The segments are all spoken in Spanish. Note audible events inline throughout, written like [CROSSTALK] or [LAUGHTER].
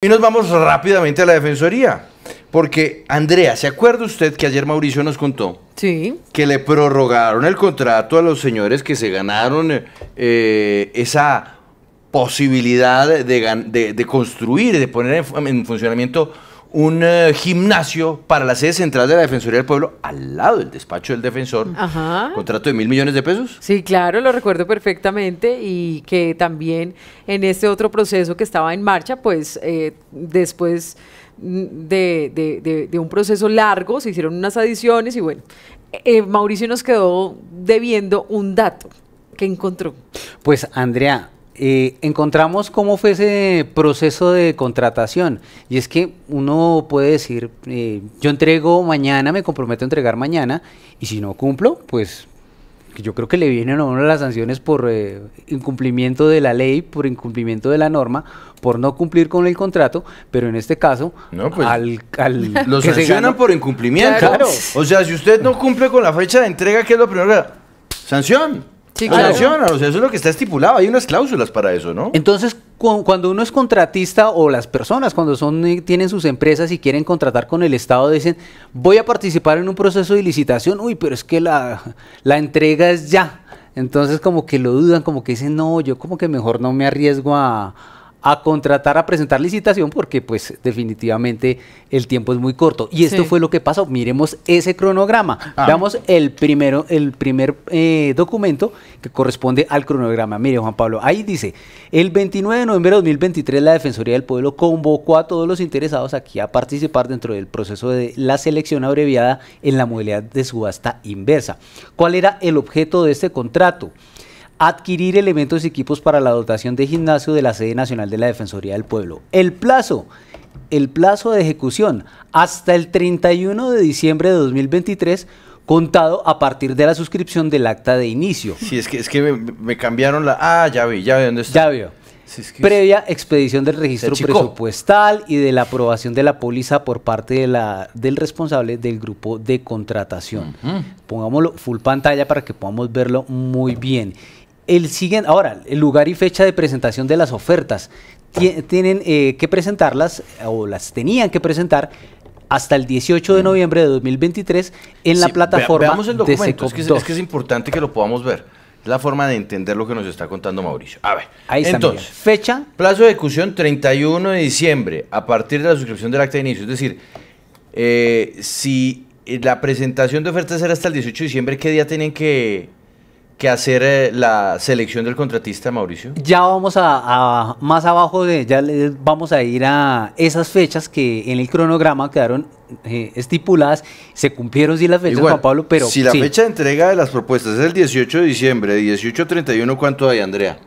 Y nos vamos rápidamente a la Defensoría, porque Andrea, ¿se acuerda usted que ayer Mauricio nos contó? Sí. Que le prorrogaron el contrato a los señores que se ganaron eh, esa posibilidad de, de, construir, de poner en funcionamiento un eh, gimnasio para la sede central de la Defensoría del Pueblo, al lado del despacho del defensor. Ajá. Contrato de mil millones de pesos. Sí, claro, lo recuerdo perfectamente y que también en este otro proceso que estaba en marcha, pues eh, después de, un proceso largo se hicieron unas adiciones y bueno, eh, Mauricio nos quedó debiendo un dato que encontró. Pues Andrea, eh, encontramos cómo fue ese proceso de contratación. Y es que uno puede decir, eh, yo entrego mañana, me comprometo a entregar mañana, y si no cumplo, pues yo creo que le vienen a uno las sanciones por eh, incumplimiento de la ley, por incumplimiento de la norma, por no cumplir con el contrato, pero en este caso, no, pues, al, [LAUGHS] lo sancionan por incumplimiento. O sea, si usted no cumple con la fecha de entrega, ¿qué es lo primero? Sanción. Sí, pues o sea, eso es lo que está estipulado, hay unas cláusulas para eso, ¿no? Entonces, cuando uno es contratista o las personas cuando son eh, tienen sus empresas y quieren contratar con el Estado dicen, "Voy a participar en un proceso de licitación." Uy, pero es que la entrega es ya. Entonces, como que lo dudan, como que dicen, "No, yo como que mejor no me arriesgo a a contratar, a presentar licitación, porque pues definitivamente el tiempo es muy corto. Y esto fue lo que pasó. Miremos ese cronograma. Ah. Veamos el, primero, el primer eh, documento que corresponde al cronograma. Mire, Juan Pablo, ahí dice, el 29 de noviembre de 2023 la Defensoría del Pueblo convocó a todos los interesados aquí a participar dentro del proceso de la selección abreviada en la modalidad de subasta inversa. ¿Cuál era el objeto de este contrato? adquirir elementos y equipos para la dotación de gimnasio de la sede nacional de la Defensoría del Pueblo. El plazo, el plazo de ejecución hasta el 31 de diciembre de 2023 contado a partir de la suscripción del acta de inicio. Sí, es que, es que me, cambiaron la... Ah, ya vi, ya vi dónde está. Ya vio. Previa expedición del registro presupuestal y de la aprobación de la póliza por parte de la, del responsable del grupo de contratación. Pongámoslo full pantalla para que podamos verlo muy bien. El ahora, el lugar y fecha de presentación de las ofertas. tienen eh, que presentarlas, o las tenían que presentar, hasta el 18 de noviembre de 2023 en la plataforma el documento, es que es, que es importante que lo podamos ver Es la forma de entender lo que nos está contando Mauricio. A ver, Ahí está, entonces, fecha. Plazo de ejecución 31 de diciembre, a partir de la suscripción del acta de inicio. Es decir, eh, si la presentación de ofertas era hasta el 18 de diciembre, ¿qué día tienen que que hacer eh, la selección del contratista, Mauricio? Ya vamos a, más abajo de, ya vamos a ir a esas fechas que en el cronograma quedaron eh, estipuladas, se cumplieron sí las fechas, Juan Pablo, pero... Si la fecha de entrega de las propuestas es el 18 de diciembre, 18-31, ¿cuánto hay, Andrea?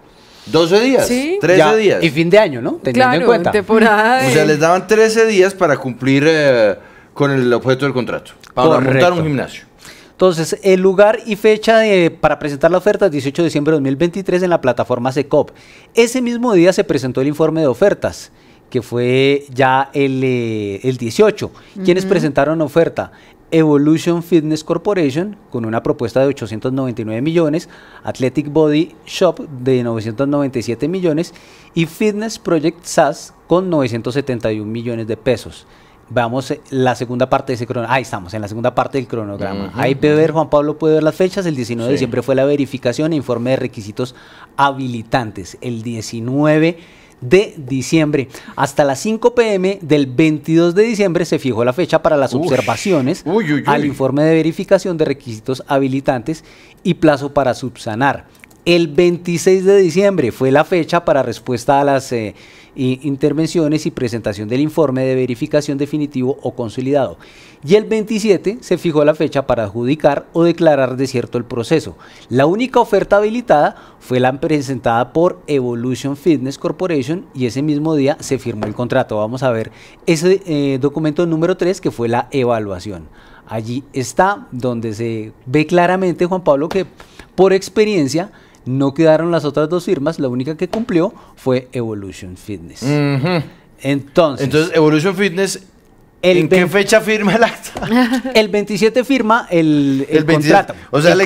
12 días, 13 días. Y fin de año, ¿no? Teniendo claro, en cuenta. temporada. O sea, les daban 13 días para cumplir eh, con el objeto del contrato, para montar un gimnasio. Entonces, el lugar y fecha para presentar la oferta es 18 de diciembre de 2023 en la plataforma SECOP. Ese mismo día se presentó el informe de ofertas que fue ya el, 18. Eh, ¿Quiénes Quienes presentaron oferta? Evolution Fitness Corporation con una propuesta de 899 millones, Athletic Body Shop de 997 millones y Fitness Project SAS con 971 millones de pesos. Veamos eh, la segunda parte de ese cronograma. Ahí estamos, en la segunda parte del cronograma. Ahí puede ver, Juan Pablo puede ver las fechas. El 19 de diciembre fue la verificación e informe de requisitos habilitantes. El 19 de diciembre. Hasta las 5 pm del 22 de diciembre se fijó la fecha para las observaciones al informe de verificación de requisitos habilitantes y plazo para subsanar. El 26 de diciembre fue la fecha para respuesta a las eh, intervenciones y presentación del informe de verificación definitivo o consolidado. Y el 27 se fijó la fecha para adjudicar o declarar de cierto el proceso. La única oferta habilitada fue la presentada por Evolution Fitness Corporation y ese mismo día se firmó el contrato. Vamos a ver ese eh, documento número 3 que fue la evaluación. Allí está donde se ve claramente, Juan Pablo, que por experiencia, no quedaron las otras dos firmas, la única que cumplió fue Evolution Fitness. Entonces, Entonces, Evolution Fitness ¿En qué fecha firma el acta? [LAUGHS] El 27 firma el, el, contrato. O sea, le,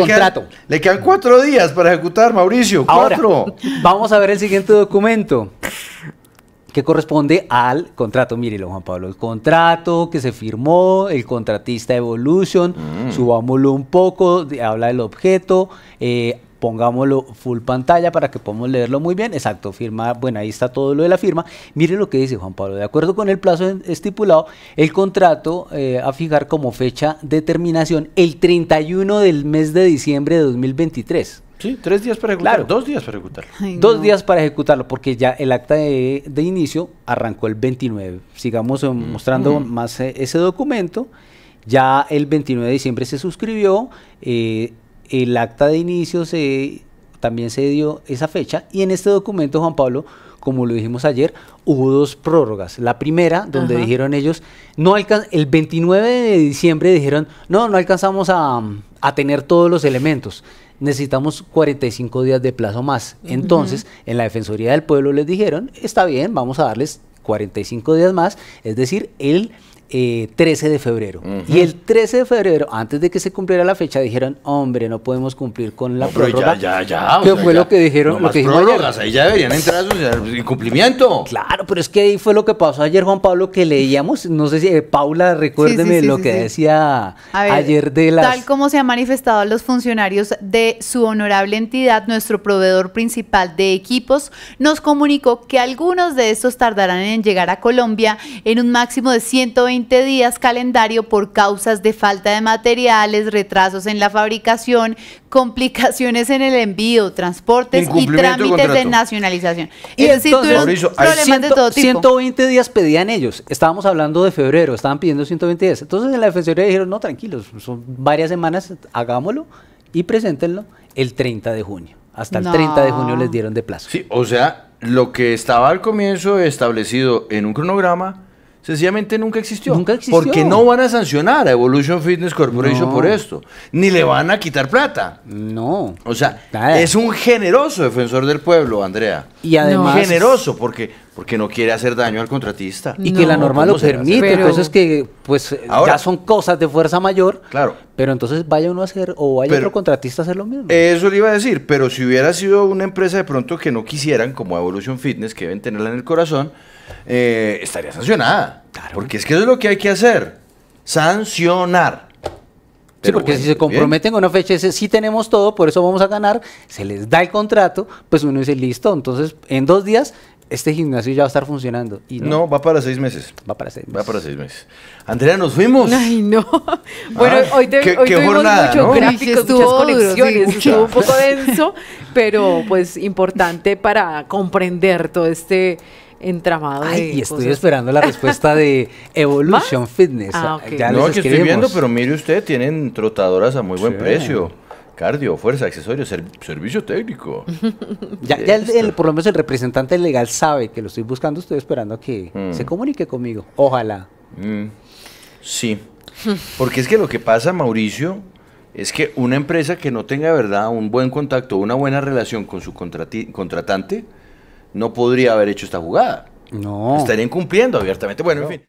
Quedan, cuatro días para ejecutar, Mauricio. Cuatro. Ahora, vamos a ver el siguiente documento que corresponde al contrato. Mírelo, Juan Pablo. El contrato que se firmó, el contratista Evolution. Mm. Subámoslo un poco, habla del objeto, eh, pongámoslo full pantalla para que podamos leerlo muy bien. Exacto, firma, bueno, ahí está todo lo de la firma. Mire lo que dice Juan Pablo. De acuerdo con el plazo estipulado, el contrato eh, a fijar como fecha de terminación el 31 del mes de diciembre de 2023. Sí, tres días para ejecutarlo. Claro. Dos días para ejecutarlo. dos días para ejecutarlo, porque ya el acta de, inicio arrancó el 29. Sigamos mm. mostrando mm. más eh, ese documento. Ya el 29 de diciembre se suscribió. Eh, el acta de inicio se, también se dio esa fecha y en este documento Juan Pablo, como lo dijimos ayer, hubo dos prórrogas. La primera, donde dijeron ellos, no el 29 de diciembre dijeron, no, no alcanzamos a, tener todos los elementos necesitamos 45 días de plazo más. Entonces, en la Defensoría del Pueblo les dijeron, está bien, vamos a darles 45 días más, es decir, el 13 eh, de febrero. Y el 13 de febrero, antes de que se cumpliera la fecha, dijeron, hombre, no podemos cumplir con la prórroga. ya, ya, ya. fue lo que dijeron. No lo que prórrogas, ahí ya deberían entrar el cumplimiento, Claro, pero es que ahí fue lo que pasó ayer, Juan Pablo, que leíamos, no sé si, eh, Paula, recuérdeme lo que decía ayer de las... Tal como se ha manifestado los funcionarios de su honorable entidad, nuestro proveedor principal de equipos nos comunicó que algunos de estos tardarán en llegar a Colombia en un máximo de 120 20 días calendario por causas de falta de materiales, retrasos en la fabricación, [LAUGHS] complicaciones en el envío, transportes y trámites de, nacionalización. Y entonces, decir, 120 días pedían ellos. Estábamos hablando de febrero, estaban pidiendo 120 días. Entonces en la Defensoría dijeron, no, tranquilos, son varias semanas, hagámoslo y preséntenlo el 30 de junio. Hasta el 30 de junio les dieron de plazo. Sí, o sea, lo que estaba al comienzo establecido en un cronograma sencillamente nunca existió. Nunca existió. Porque no van a sancionar a Evolution Fitness Corporation por esto. Ni le van a quitar plata. No. O sea, es un generoso defensor del pueblo, Andrea. Y además. Generoso, porque porque no quiere hacer daño al contratista. Y que la norma lo permite, pero... entonces que pues ya son cosas de fuerza mayor. Claro. Pero entonces vaya uno a hacer o vaya otro contratista a hacer lo mismo. Eso le iba a decir, pero si hubiera sido una empresa de pronto que no quisieran, como Evolution Fitness, que deben tenerla en el corazón, eh, estaría sancionada. Claro. Porque es que eso es lo que hay que hacer, sancionar. Sí, porque si se comprometen con una fecha, Si sí tenemos todo, por eso vamos a ganar, se les da el contrato, pues uno dice, listo, entonces en dos días este gimnasio ya va a estar funcionando. Y no, va para seis meses. Va para seis meses. Andrea, nos fuimos. Ay, no. [LAUGHS] Bueno, hoy, te, hoy qué tuvimos muchos gráficos, muchas conexiones. estuvo un poco denso, pero pues importante para comprender todo este entramado. Ay, y estoy esperando la respuesta de [LAUGHS] Evolution Fitness. Ah, no, que estoy viendo, pero mire usted, tienen trotadoras a muy buen precio. Cardio, fuerza, accesorios, servicio técnico. [LAUGHS] ya, ya el, por lo menos el representante legal sabe que lo estoy buscando, estoy esperando a que mm. se comunique conmigo. Ojalá. Mm. Sí. Porque es que lo que pasa, Mauricio, es que una empresa que no tenga, ¿verdad?, un buen contacto, una buena relación con su contratante, no podría haber hecho esta jugada. No. Estarían cumpliendo abiertamente. Bueno, en fin.